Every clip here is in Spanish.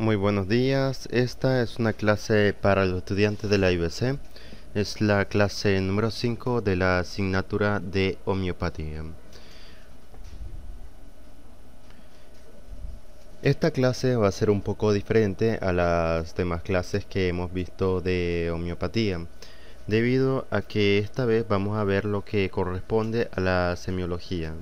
Muy buenos días, esta es una clase para los estudiantes de la IBC. Es la clase número 5 de la asignatura de homeopatía. Esta clase va a ser un poco diferente a las demás clases que hemos visto de homeopatía, debido a que esta vez vamos a ver lo que corresponde a la semiología.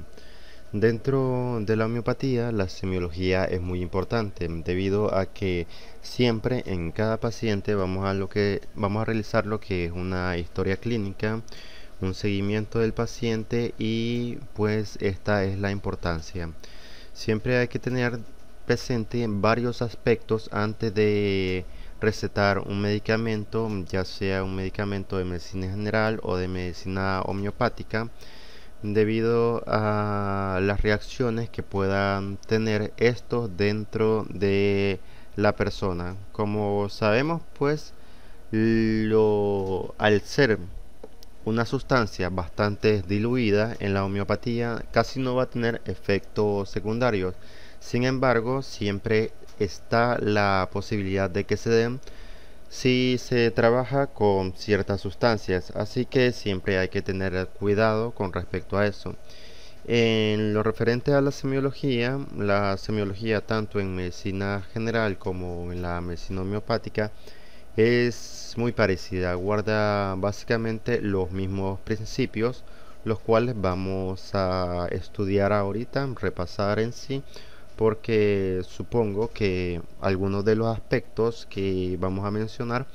Dentro de la homeopatía, la semiología es muy importante debido a que siempre en cada paciente vamos a lo vamos a realizar lo que es una historia clínica, un seguimiento del paciente y pues esta es la importancia. Siempre hay que tener presente varios aspectos antes de recetar un medicamento, ya sea un medicamento de medicina general o de medicina homeopática debido a las reacciones que puedan tener estos dentro de la persona. Como sabemos, pues, lo, al ser una sustancia bastante diluida en la homeopatía, casi no va a tener efectos secundarios. Sin embargo, siempre está la posibilidad de que se den si se trabaja con ciertas sustancias, así que siempre hay que tener cuidado con respecto a eso. En lo referente a la semiología, la semiología tanto en medicina general como en la medicina homeopática es muy parecida, guarda básicamente los mismos principios, los cuales vamos a estudiar ahorita, repasar en sí porque supongo que algunos de los aspectos que vamos a mencionar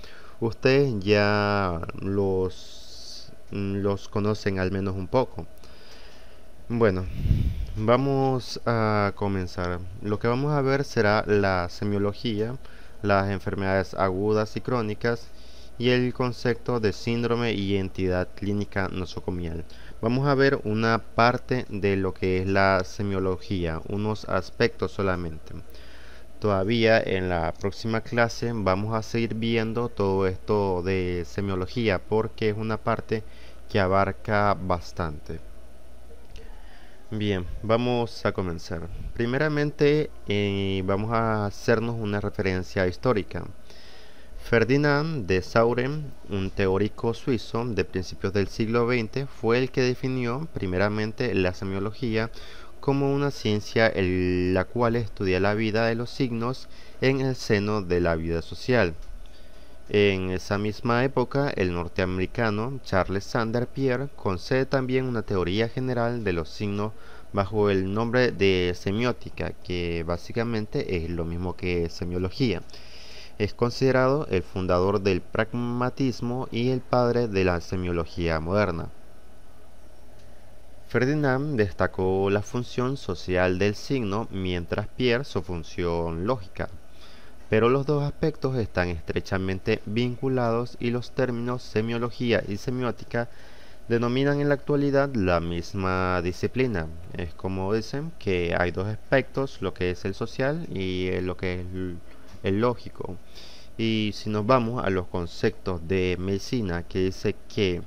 ustedes ya los, mm, los conocen al menos un poco. Bueno, vamos a comenzar. Lo que vamos a ver será la semiología, las enfermedades agudas y crónicas y el concepto de síndrome y entidad clínica nosocomial. Vamos a ver una parte de lo que es la semiología, unos aspectos solamente. Todavía en la próxima clase vamos a seguir viendo todo esto de semiología porque es una parte que abarca bastante. Bien, vamos a comenzar. Primeramente eh, vamos a hacernos una referencia histórica. Ferdinand de Sauren, un teórico suizo de principios del siglo XX, fue el que definió primeramente la semiología como una ciencia en la cual estudia la vida de los signos en el seno de la vida social. En esa misma época, el norteamericano Charles Sander Pierre concede también una teoría general de los signos bajo el nombre de semiótica, que básicamente es lo mismo que semiología. Es considerado el fundador del pragmatismo y el padre de la semiología moderna. Ferdinand destacó la función social del signo, mientras Pierre su función lógica. Pero los dos aspectos están estrechamente vinculados y los términos semiología y semiótica denominan en la actualidad la misma disciplina. Es como dicen que hay dos aspectos, lo que es el social y lo que es es lógico. Y si nos vamos a los conceptos de medicina, que dice que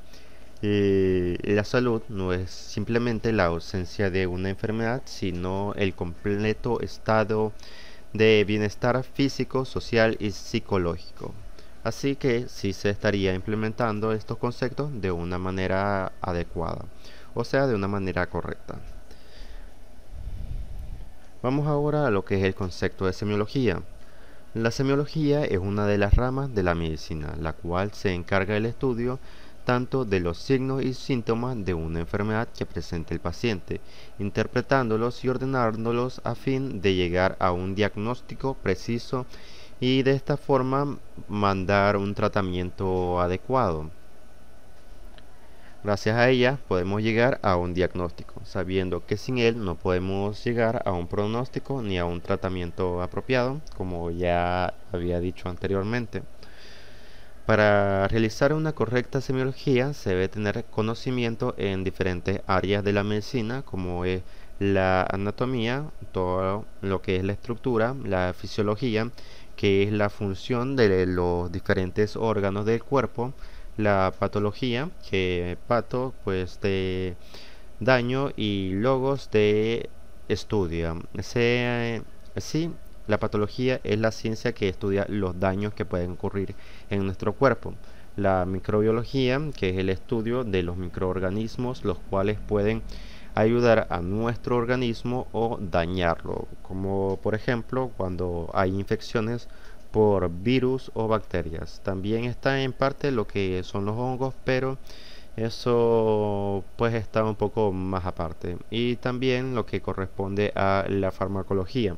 eh, la salud no es simplemente la ausencia de una enfermedad, sino el completo estado de bienestar físico, social y psicológico. Así que si se estaría implementando estos conceptos de una manera adecuada, o sea, de una manera correcta. Vamos ahora a lo que es el concepto de semiología. La semiología es una de las ramas de la medicina, la cual se encarga del estudio tanto de los signos y síntomas de una enfermedad que presenta el paciente, interpretándolos y ordenándolos a fin de llegar a un diagnóstico preciso y de esta forma mandar un tratamiento adecuado. Gracias a ella podemos llegar a un diagnóstico, sabiendo que sin él no podemos llegar a un pronóstico ni a un tratamiento apropiado, como ya había dicho anteriormente. Para realizar una correcta semiología se debe tener conocimiento en diferentes áreas de la medicina, como es la anatomía, todo lo que es la estructura, la fisiología, que es la función de los diferentes órganos del cuerpo, la patología, que pato pues de daño y logos de estudia sí, la patología es la ciencia que estudia los daños que pueden ocurrir en nuestro cuerpo. La microbiología, que es el estudio de los microorganismos, los cuales pueden ayudar a nuestro organismo o dañarlo, como por ejemplo cuando hay infecciones por virus o bacterias. También está en parte lo que son los hongos, pero eso pues está un poco más aparte. Y también lo que corresponde a la farmacología,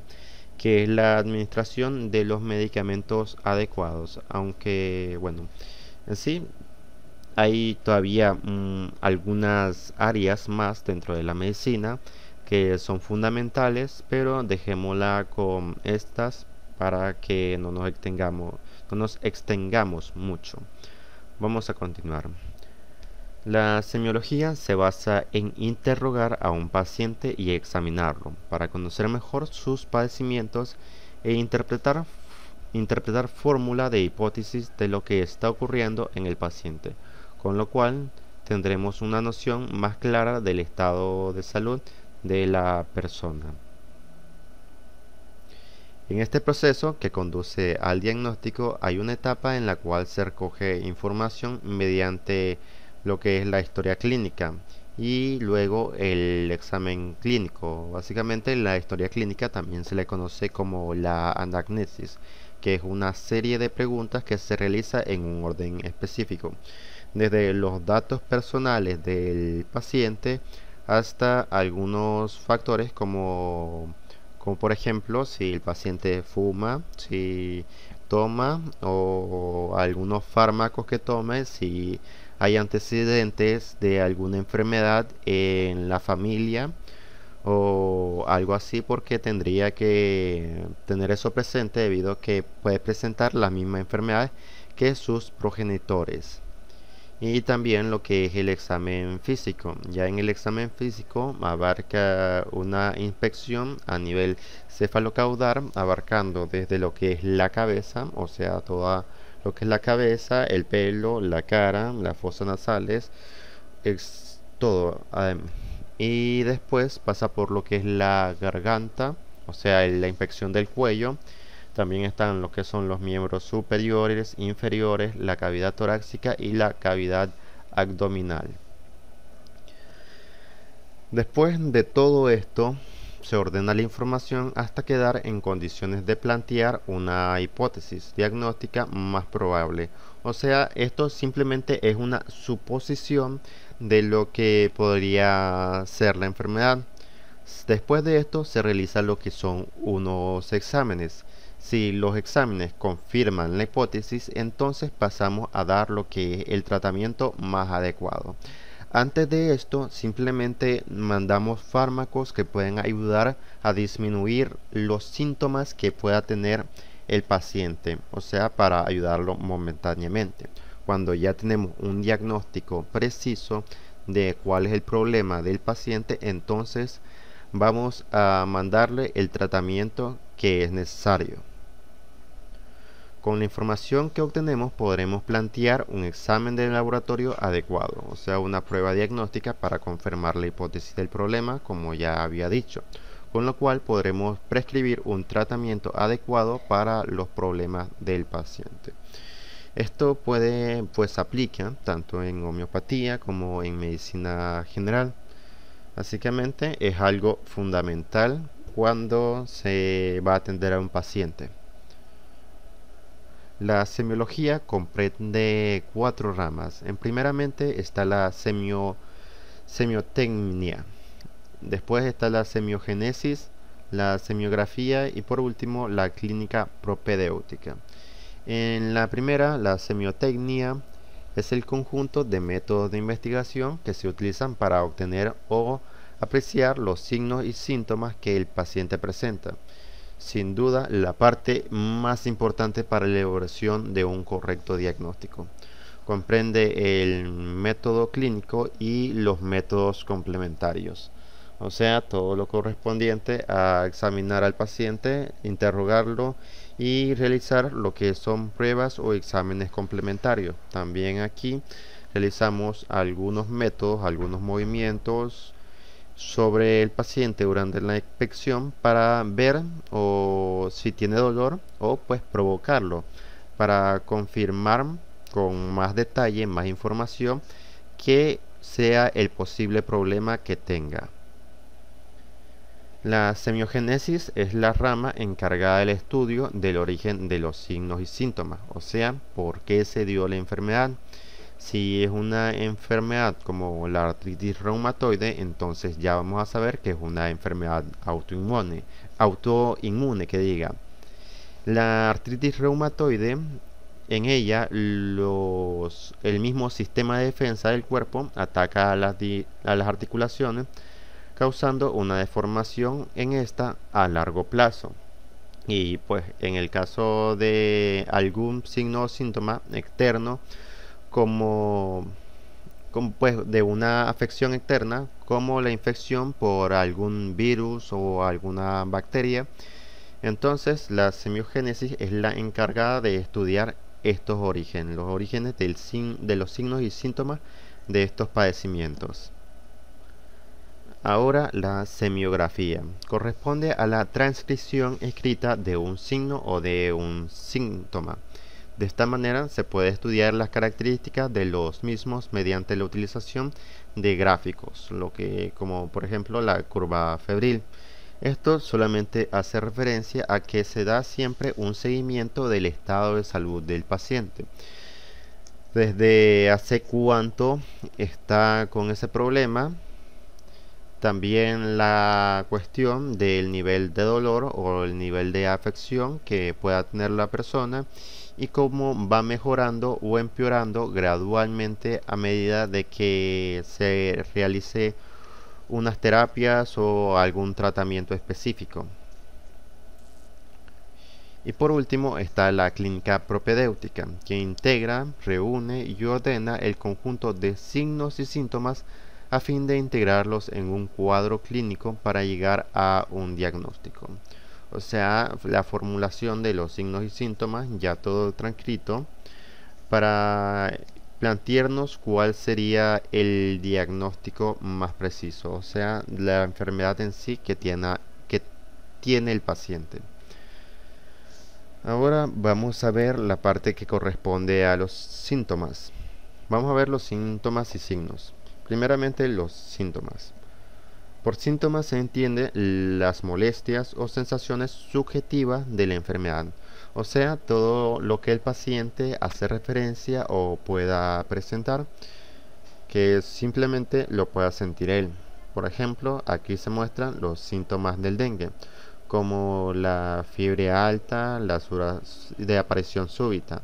que es la administración de los medicamentos adecuados. Aunque bueno, en sí hay todavía mm, algunas áreas más dentro de la medicina que son fundamentales, pero dejémosla con estas para que no nos extengamos, nos mucho. Vamos a continuar. La semiología se basa en interrogar a un paciente y examinarlo para conocer mejor sus padecimientos e interpretar, interpretar fórmula de hipótesis de lo que está ocurriendo en el paciente, con lo cual tendremos una noción más clara del estado de salud de la persona. En este proceso, que conduce al diagnóstico, hay una etapa en la cual se recoge información mediante lo que es la historia clínica y luego el examen clínico. Básicamente la historia clínica también se le conoce como la anagnesis, que es una serie de preguntas que se realiza en un orden específico, desde los datos personales del paciente hasta algunos factores como como por ejemplo si el paciente fuma, si toma o, algunos fármacos que tome, si hay antecedentes de alguna enfermedad en la familia o algo así porque tendría que tener eso presente debido a que puede presentar la misma enfermedad que sus progenitores y también lo que es el examen físico. Ya en el examen físico abarca una inspección a nivel cefalocaudal abarcando desde lo que es la cabeza, o sea, toda lo que es la cabeza, el pelo, la cara, las fosas nasales, es todo. Y después pasa por lo que es la garganta, o sea, la inspección del cuello también están lo que son los miembros superiores, inferiores, la cavidad torácica y la cavidad abdominal. Después de todo esto, se ordena la información hasta quedar en condiciones de plantear una hipótesis diagnóstica más probable. O sea, esto simplemente es una suposición de lo que podría ser la enfermedad. Después de esto se realizan lo que son unos exámenes si los exámenes confirman la hipótesis, entonces pasamos a dar lo que es el tratamiento más adecuado. Antes de esto, simplemente mandamos fármacos que pueden ayudar a disminuir los síntomas que pueda tener el paciente, o sea, para ayudarlo momentáneamente. Cuando ya tenemos un diagnóstico preciso de cuál es el problema del paciente, entonces vamos a mandarle el tratamiento que es necesario. Con la información que obtenemos podremos plantear un examen de laboratorio adecuado, o sea, una prueba diagnóstica para confirmar la hipótesis del problema, como ya había dicho, con lo cual podremos prescribir un tratamiento adecuado para los problemas del paciente. Esto puede, pues aplica tanto en homeopatía como en medicina general. Básicamente es algo fundamental cuando se va a atender a un paciente. La semiología comprende cuatro ramas. En primeramente está la semiotecnia, después está la semiogenesis, la semiografía y por último la clínica propedéutica. En la primera, la semiotecnia es el conjunto de métodos de investigación que se utilizan para obtener o apreciar los signos y síntomas que el paciente presenta sin duda la parte más importante para la elaboración de un correcto diagnóstico. Comprende el método clínico y los métodos complementarios, o sea, todo lo correspondiente a examinar al paciente, interrogarlo y realizar lo que son pruebas o exámenes complementarios. También aquí realizamos algunos métodos, algunos movimientos, sobre el paciente durante la inspección para ver o si tiene dolor o pues provocarlo para confirmar con más detalle, más información que sea el posible problema que tenga. La semiogenesis es la rama encargada del estudio del origen de los signos y síntomas, o sea, por qué se dio la enfermedad, si es una enfermedad como la artritis reumatoide, entonces ya vamos a saber que es una enfermedad autoinmune, autoinmune que diga. La artritis reumatoide, en ella el mismo sistema de defensa del cuerpo ataca a las, a las articulaciones, causando una deformación en esta a largo plazo. Y pues en el caso de algún signo o síntoma externo, como, pues, de una afección externa como la infección por algún virus o alguna bacteria. Entonces la semiogénesis es la encargada de estudiar estos orígenes, los orígenes de los signos y síntomas de estos padecimientos. Ahora la semiografía. Corresponde a la transcripción escrita de un signo o de un síntoma. De esta manera se puede estudiar las características de los mismos mediante la utilización de gráficos, lo que como por ejemplo la curva febril. Esto solamente hace referencia a que se da siempre un seguimiento del estado de salud del paciente. Desde hace cuánto está con ese problema, también la cuestión del nivel de dolor o el nivel de afección que pueda tener la persona y cómo va mejorando o empeorando gradualmente a medida de que se realice unas terapias o algún tratamiento específico. Y por último está la clínica propedéutica, que integra, reúne y ordena el conjunto de signos y síntomas a fin de integrarlos en un cuadro clínico para llegar a un diagnóstico o sea, la formulación de los signos y síntomas, ya todo transcrito, para plantearnos cuál sería el diagnóstico más preciso, o sea, la enfermedad en sí que tiene, que tiene el paciente. Ahora vamos a ver la parte que corresponde a los síntomas. Vamos a ver los síntomas y signos. Primeramente los síntomas. Por síntomas se entiende las molestias o sensaciones subjetivas de la enfermedad, o sea, todo lo que el paciente hace referencia o pueda presentar, que simplemente lo pueda sentir él. Por ejemplo, aquí se muestran los síntomas del dengue, como la fiebre alta, la de aparición súbita,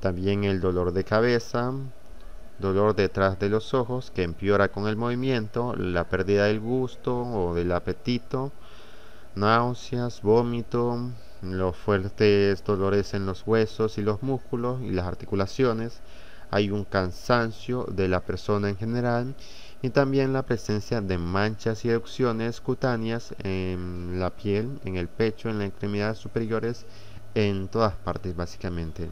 también el dolor de cabeza, dolor detrás de los ojos que empeora con el movimiento, la pérdida del gusto o del apetito, náuseas, vómito, los fuertes dolores en los huesos y los músculos y las articulaciones, hay un cansancio de la persona en general y también la presencia de manchas y erupciones cutáneas en la piel, en el pecho, en las extremidades superiores, en todas partes básicamente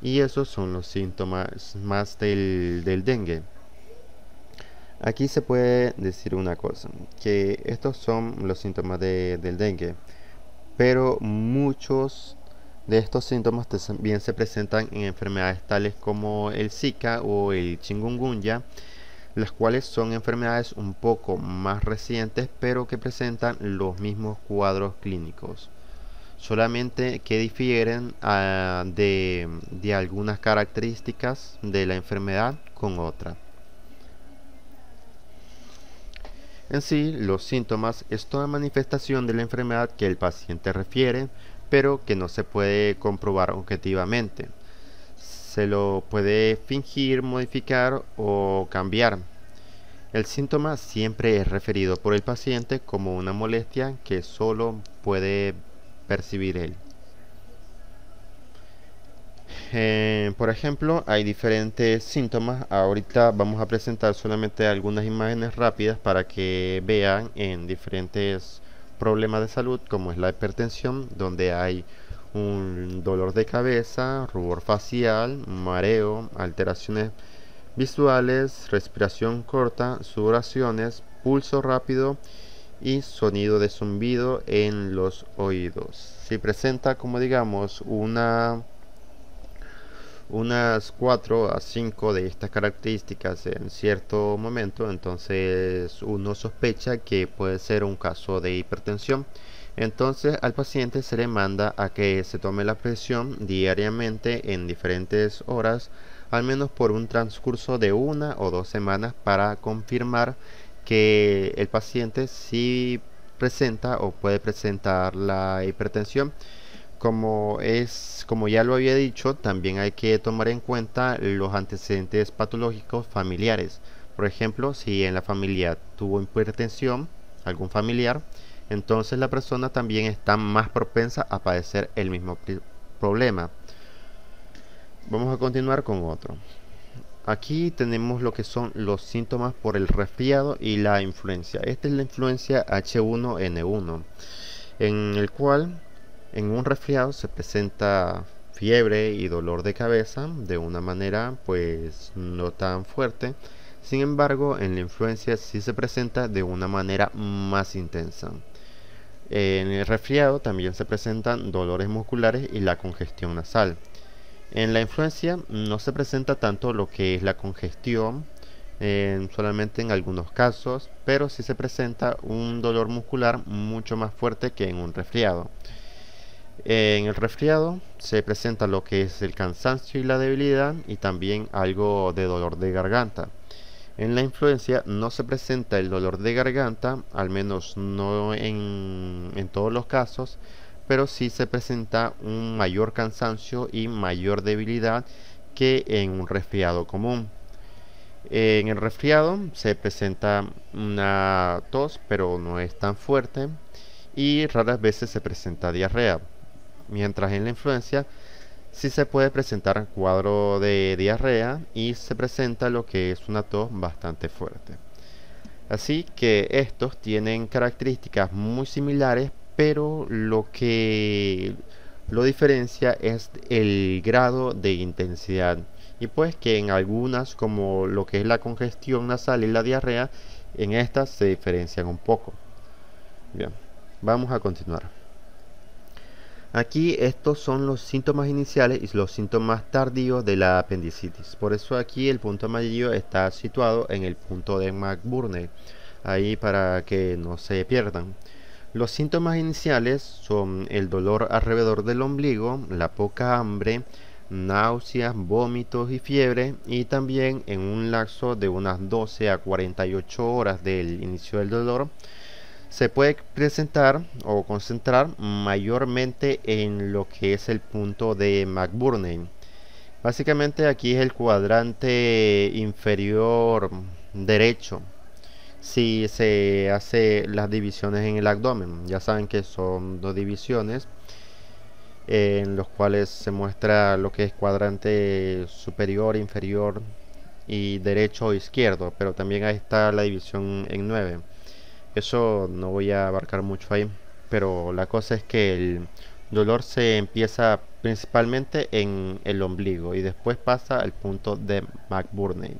y esos son los síntomas más del, del dengue. Aquí se puede decir una cosa, que estos son los síntomas del dengue, pero muchos de estos síntomas también se presentan en enfermedades tales como el Zika o el chingungunya, las cuales son enfermedades un poco más recientes, pero que presentan los mismos cuadros clínicos solamente que difieren ah, de, de algunas características de la enfermedad con otra. En sí, los síntomas es toda manifestación de la enfermedad que el paciente refiere, pero que no se puede comprobar objetivamente. Se lo puede fingir, modificar o cambiar. El síntoma siempre es referido por el paciente como una molestia que solo puede percibir él. Eh, por ejemplo, hay diferentes síntomas. Ahorita vamos a presentar solamente algunas imágenes rápidas para que vean en diferentes problemas de salud, como es la hipertensión, donde hay un dolor de cabeza, rubor facial, mareo, alteraciones visuales, respiración corta, sudoraciones, pulso rápido y sonido de zumbido en los oídos. Si presenta, como digamos, una unas 4 a 5 de estas características en cierto momento, entonces uno sospecha que puede ser un caso de hipertensión. Entonces al paciente se le manda a que se tome la presión diariamente en diferentes horas, al menos por un transcurso de una o dos semanas para confirmar que el paciente sí presenta o puede presentar la hipertensión. Como, es, como ya lo había dicho, también hay que tomar en cuenta los antecedentes patológicos familiares. Por ejemplo, si en la familia tuvo hipertensión, algún familiar, entonces la persona también está más propensa a padecer el mismo problema. Vamos a continuar con otro. Aquí tenemos lo que son los síntomas por el resfriado y la influencia. Esta es la influencia H1N1, en el cual en un resfriado se presenta fiebre y dolor de cabeza de una manera pues no tan fuerte. Sin embargo, en la influencia sí se presenta de una manera más intensa. En el resfriado también se presentan dolores musculares y la congestión nasal. En la influencia no se presenta tanto lo que es la congestión, solamente en algunos casos, pero sí se presenta un dolor muscular mucho más fuerte que en un resfriado. en el resfriado se presenta lo que es el cansancio y la debilidad y también algo de dolor de garganta. En la influencia no se presenta el dolor de garganta, al menos no en todos los casos, pero sí se presenta un mayor cansancio y mayor debilidad que en un resfriado común. En el resfriado se presenta una tos, pero no es tan fuerte y raras veces se presenta diarrea. Mientras en la influencia sí se puede presentar cuadro de diarrea y se presenta lo que es una tos bastante fuerte. Así que estos tienen características muy similares, pero lo que lo diferencia es el grado de intensidad y pues que en algunas como lo que es la congestión nasal y la diarrea en estas se diferencian un poco bien vamos a continuar aquí estos son los síntomas iniciales y los síntomas tardíos de la apendicitis por eso aquí el punto amarillo está situado en el punto de McBurney ahí para que no se pierdan los síntomas iniciales son el dolor alrededor del ombligo, la poca hambre, náuseas, vómitos y fiebre y también en un lapso de unas 12 a 48 horas del inicio del dolor se puede presentar o concentrar mayormente en lo que es el punto de McBurney. Básicamente aquí es el cuadrante inferior derecho si se hace las divisiones en el abdomen. Ya saben que son dos divisiones eh, en los cuales se muestra lo que es cuadrante superior, inferior y derecho o izquierdo, pero también ahí está la división en 9. Eso no voy a abarcar mucho ahí, pero la cosa es que el dolor se empieza principalmente en el ombligo y después pasa al punto de McBurney.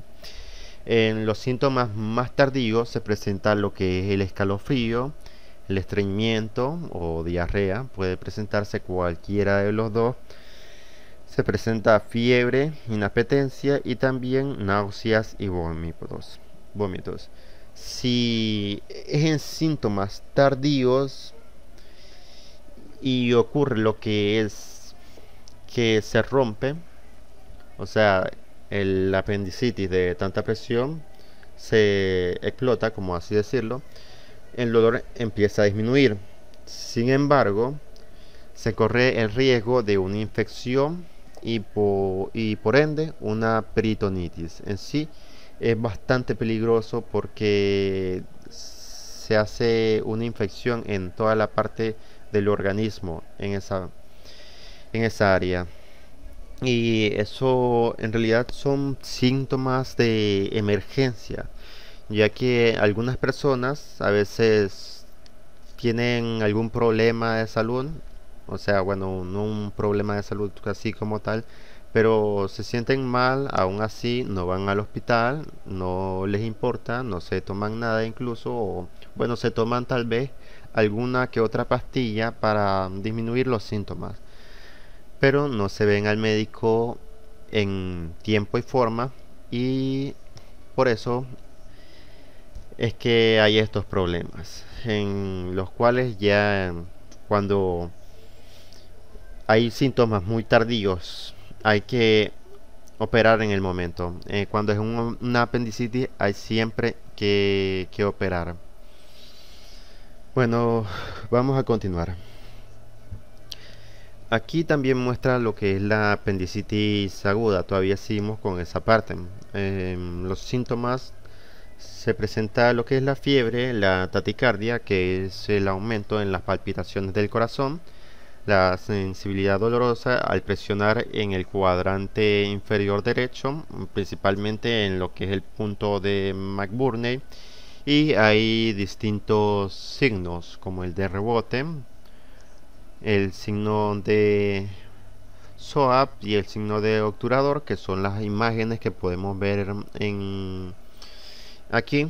En los síntomas más tardíos se presenta lo que es el escalofrío, el estreñimiento o diarrea, puede presentarse cualquiera de los dos. Se presenta fiebre, inapetencia y también náuseas y vómitos. vómitos. Si es en síntomas tardíos y ocurre lo que es que se rompe, o sea, el apendicitis de tanta presión se explota, como así decirlo, el dolor empieza a disminuir. Sin embargo, se corre el riesgo de una infección y por, ende una peritonitis. En sí es bastante peligroso porque se hace una infección en toda la parte del organismo en esa, en esa área y eso en realidad son síntomas de emergencia ya que algunas personas a veces tienen algún problema de salud o sea bueno no un problema de salud así como tal pero se sienten mal aún así no van al hospital no les importa no se toman nada incluso o bueno se toman tal vez alguna que otra pastilla para disminuir los síntomas pero no se ven al médico en tiempo y forma y por eso es que hay estos problemas en los cuales ya cuando hay síntomas muy tardíos hay que operar en el momento eh, cuando es un, apendicitis hay siempre que operar bueno vamos a continuar Aquí también muestra lo que es la apendicitis aguda, todavía seguimos con esa parte. Em, los síntomas se presenta lo que es la fiebre, la taticardia, que es el aumento en las palpitaciones del corazón, la sensibilidad dolorosa al presionar en el cuadrante inferior derecho, principalmente en lo que es el punto de McBurney, y hay distintos signos como el de rebote, el signo de SOAP y el signo de obturador que son las imágenes que podemos ver en aquí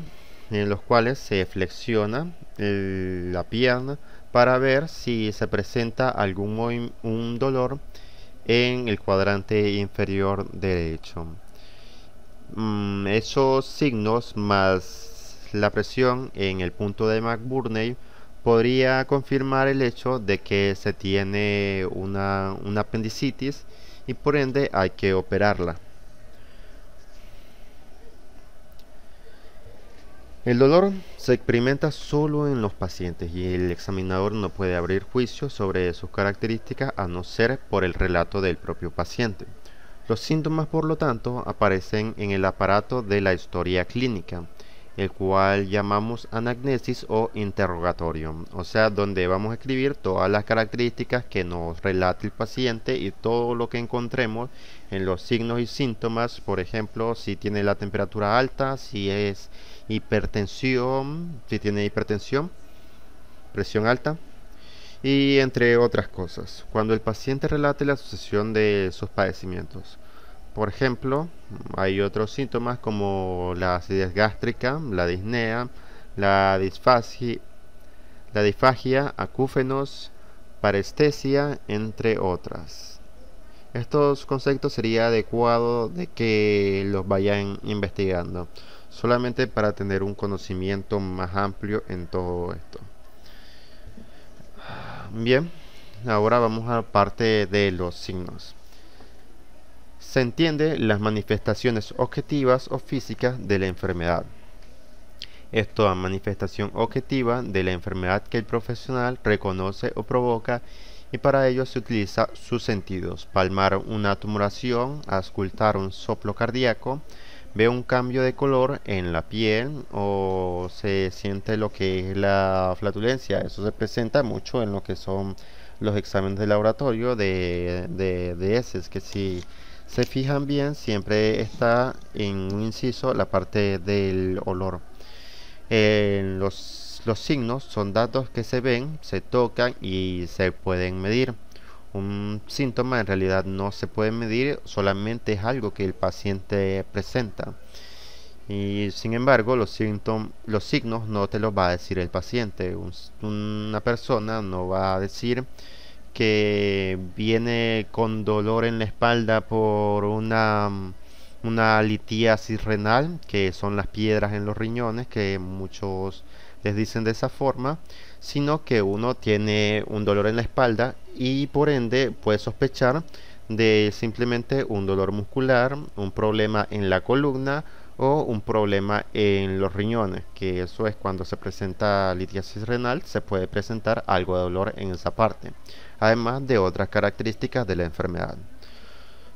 en los cuales se flexiona la pierna para ver si se presenta algún dolor en el cuadrante inferior derecho mm, esos signos más la presión en el punto de McBurney podría confirmar el hecho de que se tiene una, apendicitis y por ende hay que operarla. El dolor se experimenta solo en los pacientes y el examinador no puede abrir juicio sobre sus características a no ser por el relato del propio paciente. Los síntomas, por lo tanto, aparecen en el aparato de la historia clínica el cual llamamos anagnesis o interrogatorio, o sea, donde vamos a escribir todas las características que nos relate el paciente y todo lo que encontremos en los signos y síntomas, por ejemplo, si tiene la temperatura alta, si es hipertensión, si tiene hipertensión, presión alta, y entre otras cosas, cuando el paciente relate la sucesión de sus padecimientos. Por ejemplo, hay otros síntomas como la acidez gástrica, la disnea, la disfagia, la disfagia acúfenos, parestesia, entre otras. Estos conceptos sería adecuado de que los vayan investigando, solamente para tener un conocimiento más amplio en todo esto. Bien, ahora vamos a la parte de los signos se entiende las manifestaciones objetivas o físicas de la enfermedad. Es toda manifestación objetiva de la enfermedad que el profesional reconoce o provoca y para ello se utiliza sus sentidos. Palmar una tumoración, auscultar un soplo cardíaco, ve un cambio de color en la piel o se siente lo que es la flatulencia. Eso se presenta mucho en lo que son los exámenes de laboratorio de, de, de heces, que si se fijan bien siempre está en un inciso la parte del olor los, los signos son datos que se ven se tocan y se pueden medir un síntoma en realidad no se puede medir solamente es algo que el paciente presenta y sin embargo los, los signos no te los va a decir el paciente una persona no va a decir que viene con dolor en la espalda por una, una litiasis renal, que son las piedras en los riñones, que muchos les dicen de esa forma, sino que uno tiene un dolor en la espalda y por ende puede sospechar de simplemente un dolor muscular, un problema en la columna o un problema en los riñones, que eso es cuando se presenta litiasis renal, se puede presentar algo de dolor en esa parte además de otras características de la enfermedad.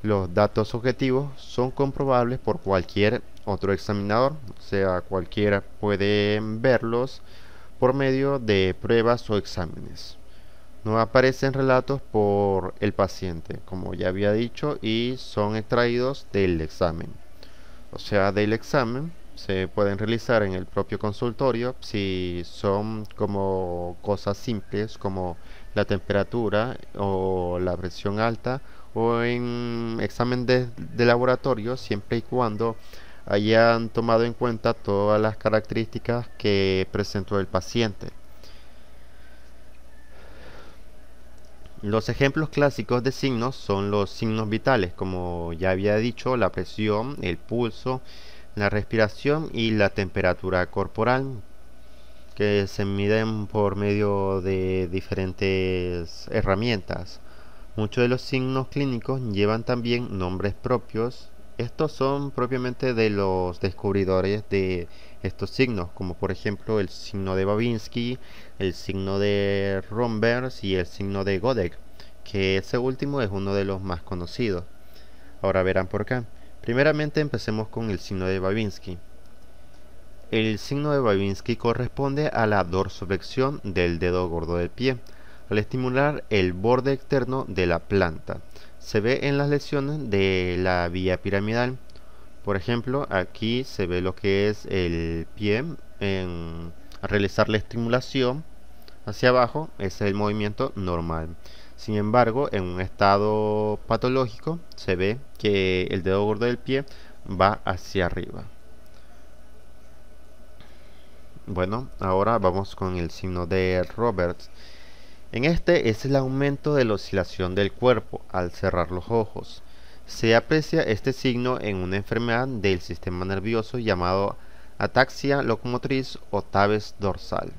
Los datos objetivos son comprobables por cualquier otro examinador, o sea, cualquiera puede verlos por medio de pruebas o exámenes. No aparecen relatos por el paciente, como ya había dicho, y son extraídos del examen. O sea, del examen se pueden realizar en el propio consultorio si son como cosas simples como la temperatura o la presión alta o en examen de, de laboratorio siempre y cuando hayan tomado en cuenta todas las características que presentó el paciente. Los ejemplos clásicos de signos son los signos vitales, como ya había dicho, la presión, el pulso, la respiración y la temperatura corporal, que se miden por medio de diferentes herramientas. Muchos de los signos clínicos llevan también nombres propios. Estos son propiamente de los descubridores de estos signos, como por ejemplo el signo de Babinski, el signo de Rombers y el signo de Godek, que ese último es uno de los más conocidos. Ahora verán por qué. Primeramente empecemos con el signo de Babinski. El signo de Babinski corresponde a la dorsoflexión del dedo gordo del pie, al estimular el borde externo de la planta. Se ve en las lesiones de la vía piramidal. Por ejemplo, aquí se ve lo que es el pie en realizar la estimulación hacia abajo, ese es el movimiento normal. Sin embargo, en un estado patológico se ve que el dedo gordo del pie va hacia arriba. Bueno, ahora vamos con el signo de Roberts. En este es el aumento de la oscilación del cuerpo al cerrar los ojos. Se aprecia este signo en una enfermedad del sistema nervioso llamado ataxia locomotriz o tabes dorsal.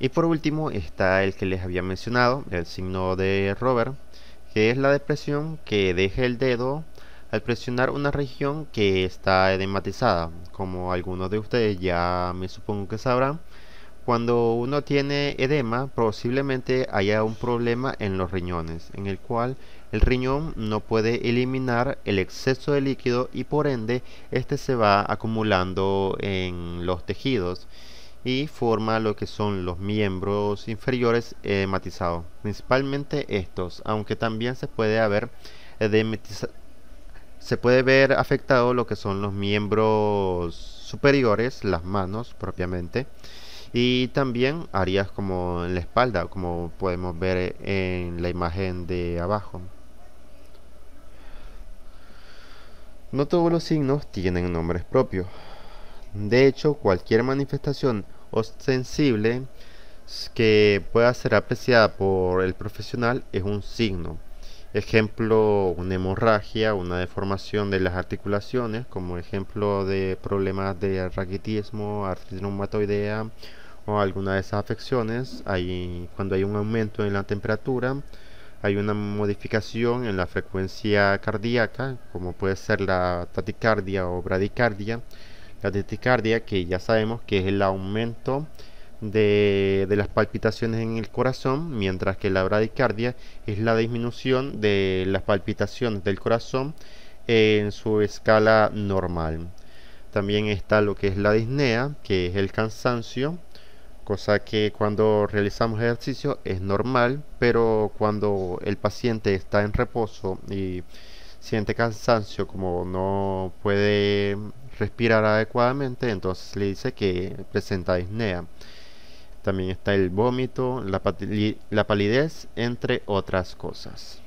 Y por último está el que les había mencionado, el signo de Robert, que es la depresión que deja el dedo al presionar una región que está edematizada. Como algunos de ustedes ya me supongo que sabrán, cuando uno tiene edema posiblemente haya un problema en los riñones, en el cual el riñón no puede eliminar el exceso de líquido y por ende este se va acumulando en los tejidos y forma lo que son los miembros inferiores edematizados, principalmente estos, aunque también se puede haber edematizado se puede ver afectado lo que son los miembros superiores, las manos propiamente, y también áreas como en la espalda, como podemos ver en la imagen de abajo. No todos los signos tienen nombres propios. De hecho, cualquier manifestación ostensible que pueda ser apreciada por el profesional es un signo, Ejemplo, una hemorragia, una deformación de las articulaciones, como ejemplo de problemas de raquitismo, artritis reumatoidea o alguna de esas afecciones. Hay, cuando hay un aumento en la temperatura, hay una modificación en la frecuencia cardíaca, como puede ser la taticardia o bradicardia. La taticardia, que ya sabemos que es el aumento de, las palpitaciones en el corazón, mientras que la bradicardia es la disminución de las palpitaciones del corazón en su escala normal. También está lo que es la disnea, que es el cansancio, cosa que cuando realizamos ejercicio es normal, pero cuando el paciente está en reposo y siente cansancio, como no puede respirar adecuadamente, entonces le dice que presenta disnea. También está el vómito, la, la palidez, entre otras cosas.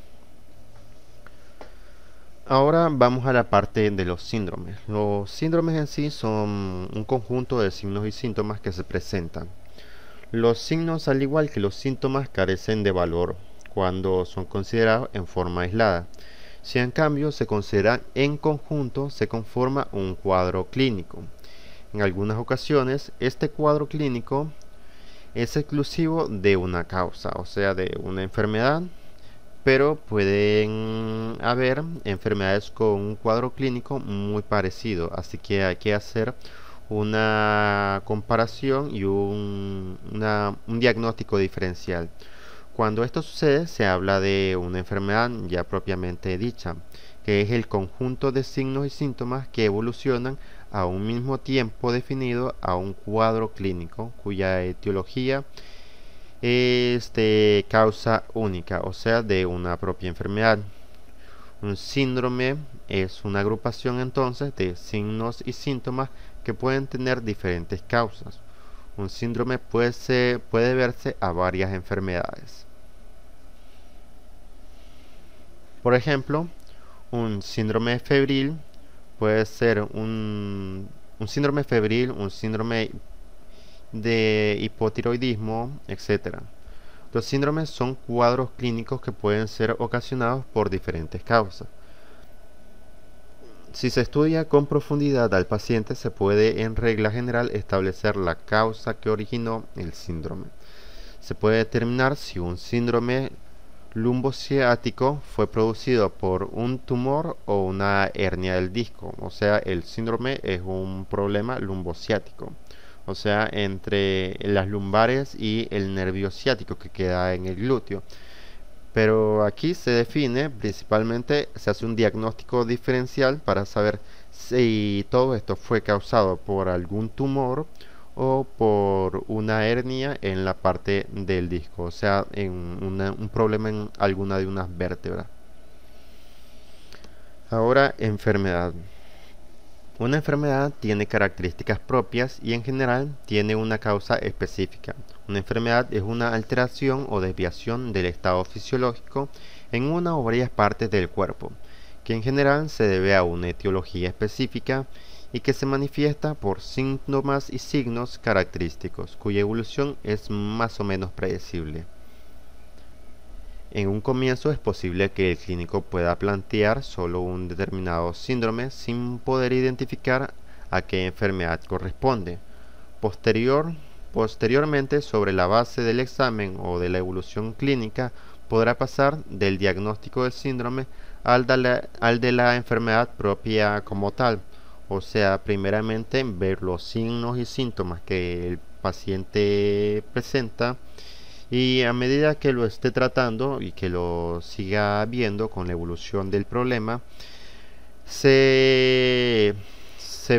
Ahora vamos a la parte de los síndromes. Los síndromes en sí son un conjunto de signos y síntomas que se presentan. Los signos, al igual que los síntomas, carecen de valor cuando son considerados en forma aislada. Si en cambio se consideran en conjunto, se conforma un cuadro clínico. En algunas ocasiones, este cuadro clínico es exclusivo de una causa, o sea, de una enfermedad, pero pueden haber enfermedades con un cuadro clínico muy parecido, así que hay que hacer una comparación y un, un diagnóstico diferencial. Cuando esto sucede se habla de una enfermedad ya propiamente dicha, que es el conjunto de signos y síntomas que evolucionan a un mismo tiempo definido a un cuadro clínico cuya etiología es de causa única, o sea, de una propia enfermedad. Un síndrome es una agrupación entonces de signos y síntomas que pueden tener diferentes causas. Un síndrome puede, verse puede verse a varias enfermedades. Por ejemplo, un síndrome febril puede ser un, síndrome febril, un síndrome de hipotiroidismo, etc. Los síndromes son cuadros clínicos que pueden ser ocasionados por diferentes causas. Si se estudia con profundidad al paciente, se puede en regla general establecer la causa que originó el síndrome. Se puede determinar si un síndrome lumbociático fue producido por un tumor o una hernia del disco. O sea, el síndrome es un problema lumbociático. O sea, entre las lumbares y el nervio ciático que queda en el glúteo. Pero aquí se define, principalmente se hace un diagnóstico diferencial para saber si todo esto fue causado por algún tumor o por una hernia en la parte del disco, o sea, en un problema en alguna de unas vértebras. Ahora, enfermedad. Una enfermedad tiene características propias y en general tiene una causa específica. Una enfermedad es una alteración o desviación del estado fisiológico en una o varias partes del cuerpo, que en general se debe a una etiología específica y que se manifiesta por síntomas y signos característicos, cuya evolución es más o menos predecible. En un comienzo es posible que el clínico pueda plantear solo un determinado síndrome sin poder identificar a qué enfermedad corresponde. posteriormente, sobre la base del examen o de la evolución clínica, podrá pasar del diagnóstico del síndrome al al de la enfermedad propia como tal o sea, primeramente ver los signos y síntomas que el paciente presenta y a medida que lo esté tratando y que lo siga viendo con la evolución del problema, se,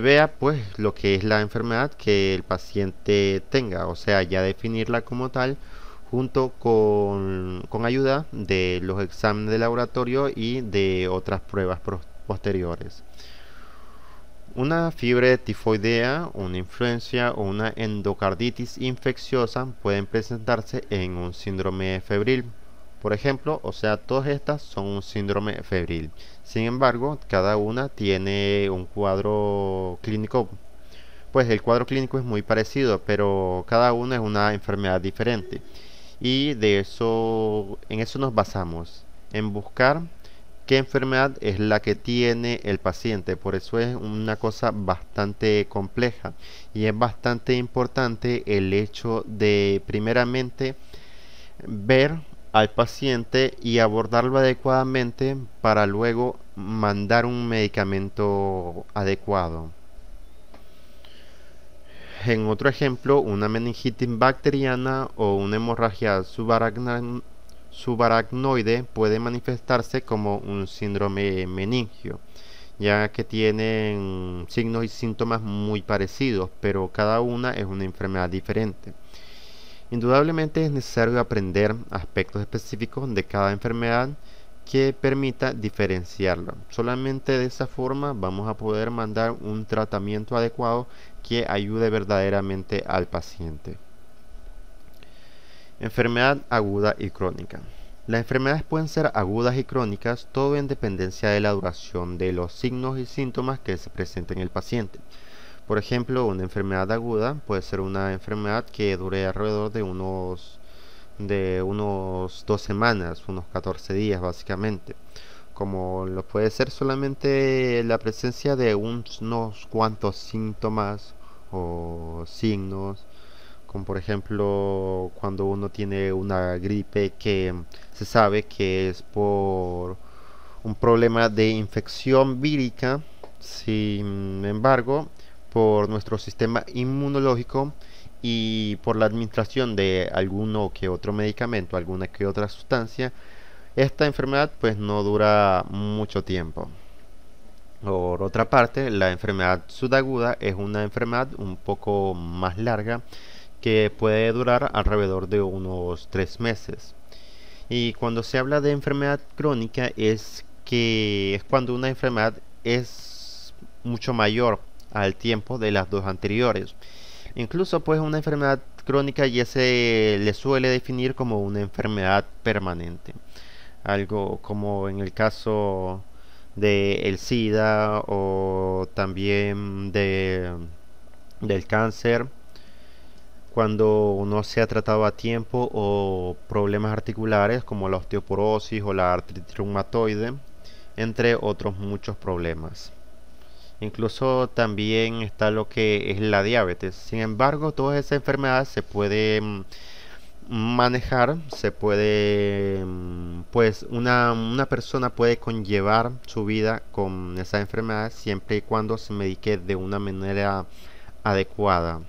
vea pues lo que es la enfermedad que el paciente tenga, o sea, ya definirla como tal junto con, con ayuda de los exámenes de laboratorio y de otras pruebas posteriores. Una fiebre tifoidea, una influencia o una endocarditis infecciosa pueden presentarse en un síndrome febril. Por ejemplo, o sea, todas estas son un síndrome febril. Sin embargo, cada una tiene un cuadro clínico. Pues el cuadro clínico es muy parecido, pero cada una es una enfermedad diferente. Y de eso, en eso nos basamos, en buscar qué enfermedad es la que tiene el paciente. Por eso es una cosa bastante compleja y es bastante importante el hecho de primeramente ver al paciente y abordarlo adecuadamente para luego mandar un medicamento adecuado. En otro ejemplo, una meningitis bacteriana o una hemorragia subaracnoidea subaracnoide puede manifestarse como un síndrome meningio, ya que tienen signos y síntomas muy parecidos, pero cada una es una enfermedad diferente. Indudablemente es necesario aprender aspectos específicos de cada enfermedad que permita diferenciarlo Solamente de esa forma vamos a poder mandar un tratamiento adecuado que ayude verdaderamente al paciente. Enfermedad aguda y crónica. Las enfermedades pueden ser agudas y crónicas, todo en dependencia de la duración de los signos y síntomas que se presenten en el paciente. Por ejemplo, una enfermedad aguda puede ser una enfermedad que dure alrededor de unos de unos dos semanas, unos 14 días básicamente, como lo puede ser solamente la presencia de unos cuantos síntomas o signos como por ejemplo cuando uno tiene una gripe que se sabe que es por un problema de infección vírica, sin embargo, por nuestro sistema inmunológico y por la administración de alguno que otro medicamento, alguna que otra sustancia, esta enfermedad pues no dura mucho tiempo. Por otra parte, la enfermedad sudaguda es una enfermedad un poco más larga que puede durar alrededor de unos tres meses. Y cuando se habla de enfermedad crónica es que es cuando una enfermedad es mucho mayor al tiempo de las dos anteriores. Incluso pues una enfermedad crónica ya se le suele definir como una enfermedad permanente. Algo como en el caso de el SIDA o también de, del cáncer cuando no se ha tratado a tiempo o problemas articulares como la osteoporosis o la artritis reumatoide, entre otros muchos problemas. Incluso también está lo que es la diabetes. Sin embargo, todas esas enfermedades se pueden mm, manejar, se puede, mm, pues una, una persona puede conllevar su vida con esa enfermedades siempre y cuando se medique de una manera adecuada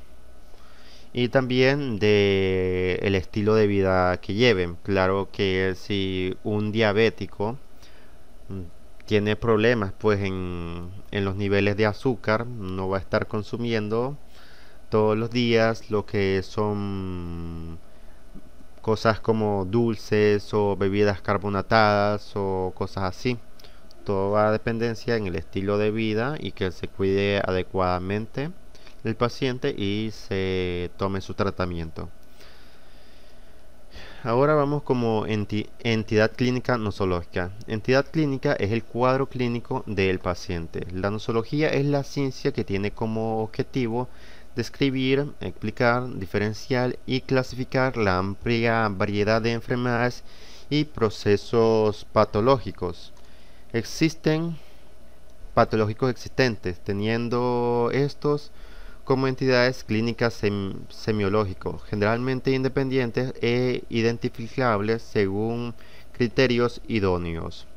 y también de el estilo de vida que lleven. Claro que si un diabético mm, tiene problemas pues en, en los niveles de azúcar, no va a estar consumiendo todos los días lo que son cosas como dulces o bebidas carbonatadas o cosas así. Todo va a dependencia en el estilo de vida y que se cuide adecuadamente el paciente y se tome su tratamiento. Ahora vamos como entidad clínica nosológica. Entidad clínica es el cuadro clínico del paciente. La nosología es la ciencia que tiene como objetivo describir, explicar, diferenciar y clasificar la amplia variedad de enfermedades y procesos patológicos. Existen patológicos existentes, teniendo estos como entidades clínicas semiológicos, generalmente independientes e identificables según criterios idóneos.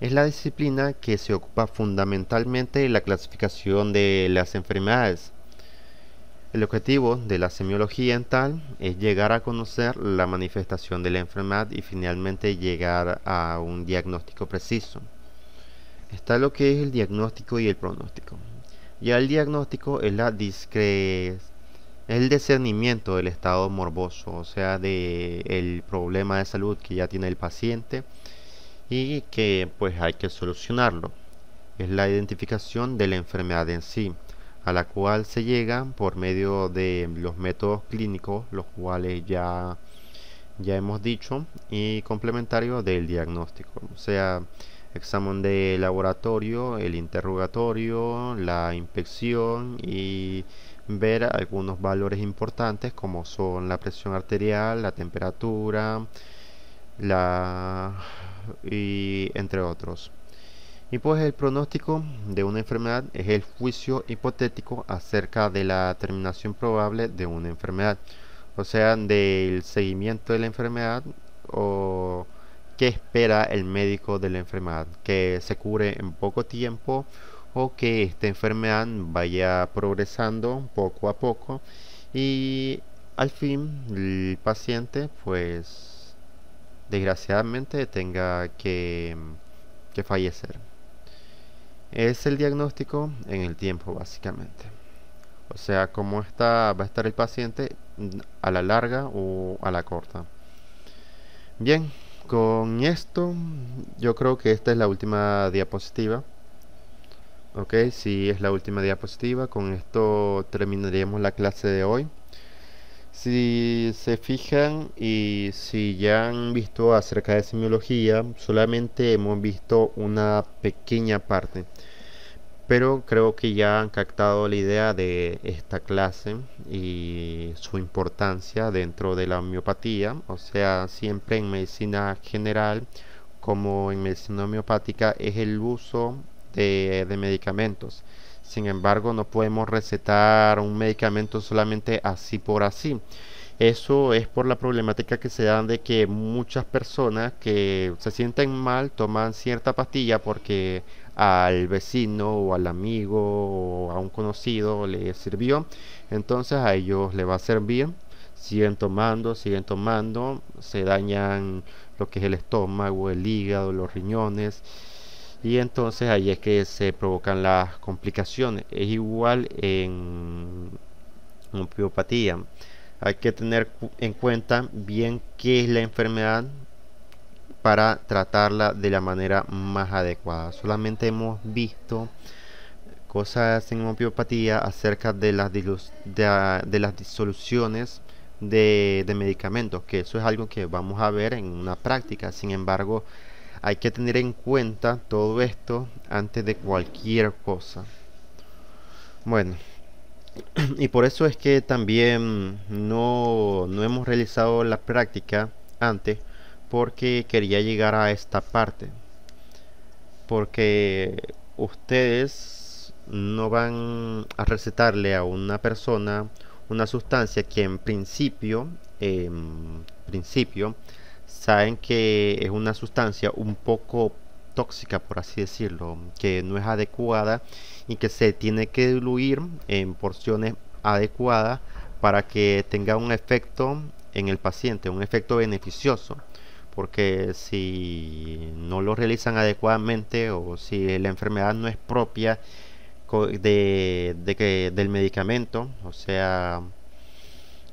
Es la disciplina que se ocupa fundamentalmente de la clasificación de las enfermedades. El objetivo de la semiología en tal es llegar a conocer la manifestación de la enfermedad y finalmente llegar a un diagnóstico preciso. Está lo que es el diagnóstico y el pronóstico y el diagnóstico es la discre el discernimiento del estado morboso, o sea, del el problema de salud que ya tiene el paciente y que pues hay que solucionarlo. Es la identificación de la enfermedad en sí, a la cual se llega por medio de los métodos clínicos, los cuales ya, ya hemos dicho, y complementario del diagnóstico. O sea, examen de laboratorio, el interrogatorio, la inspección y ver algunos valores importantes como son la presión arterial, la temperatura, la y entre otros. Y pues el pronóstico de una enfermedad es el juicio hipotético acerca de la terminación probable de una enfermedad, o sea, del seguimiento de la enfermedad o qué espera el médico de la enfermedad, que se cure en poco tiempo o que esta enfermedad vaya progresando poco a poco y al fin el paciente pues desgraciadamente tenga que, que fallecer. Es el diagnóstico en el tiempo básicamente. O sea, cómo está, va a estar el paciente a la larga o a la corta. Bien, con esto yo creo que esta es la última diapositiva ok si es la última diapositiva con esto terminaríamos la clase de hoy si se fijan y si ya han visto acerca de simbología solamente hemos visto una pequeña parte pero creo que ya han captado la idea de esta clase y su importancia dentro de la homeopatía, o sea, siempre en medicina general como en medicina homeopática es el uso de, de medicamentos. Sin embargo, no podemos recetar un medicamento solamente así por así. Eso es por la problemática que se dan de que muchas personas que se sienten mal toman cierta pastilla porque al vecino o al amigo o a un conocido le sirvió, entonces a ellos le va a servir. Siguen tomando, siguen tomando, se dañan lo que es el estómago, el hígado, los riñones y entonces ahí es que se provocan las complicaciones. Es igual en homeopatía. Hay que tener en cuenta bien qué es la enfermedad para tratarla de la manera más adecuada. Solamente hemos visto cosas en homeopatía acerca de las, de, las disoluciones de, medicamentos, que eso es algo que vamos a ver en una práctica. Sin embargo, hay que tener en cuenta todo esto antes de cualquier cosa. Bueno, y por eso es que también no, no hemos realizado la práctica antes porque quería llegar a esta parte. Porque ustedes no van a recetarle a una persona una sustancia que en principio, en principio, saben que es una sustancia un poco tóxica, por así decirlo, que no es adecuada y que se tiene que diluir en porciones adecuadas para que tenga un efecto en el paciente, un efecto beneficioso porque si no lo realizan adecuadamente o si la enfermedad no es propia de, del medicamento, o sea,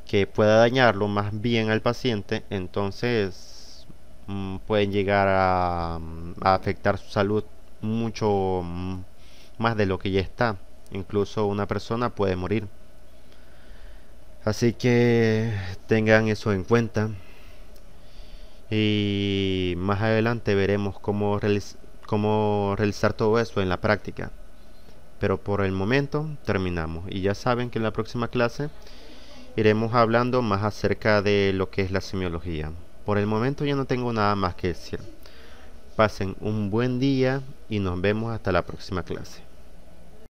que pueda dañarlo más bien al paciente, entonces mm, pueden llegar mm, a, afectar su salud mucho mm, más de lo que ya está. Incluso una persona puede morir. Así que tengan eso en cuenta y más adelante veremos cómo, cómo realizar todo eso en la práctica pero por el momento terminamos y ya saben que en la próxima clase iremos hablando más acerca de lo que es la semiología por el momento ya no tengo nada más que decir pasen un buen día y nos vemos hasta la próxima clase